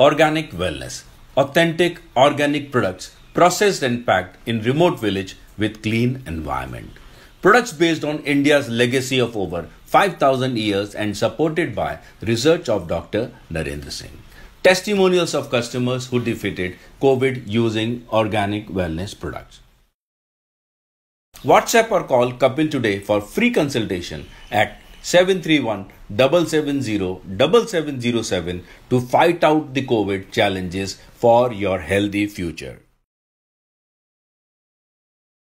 Organic Wellness Authentic organic products processed and packed in remote village with clean environment. Products based on India's legacy of over 5000 years and supported by research of Dr. Narendra Singh. Testimonials of customers who defeated COVID using organic wellness products. WhatsApp or call Kapil today for free consultation at 731 770 to fight out the COVID challenges for your healthy future.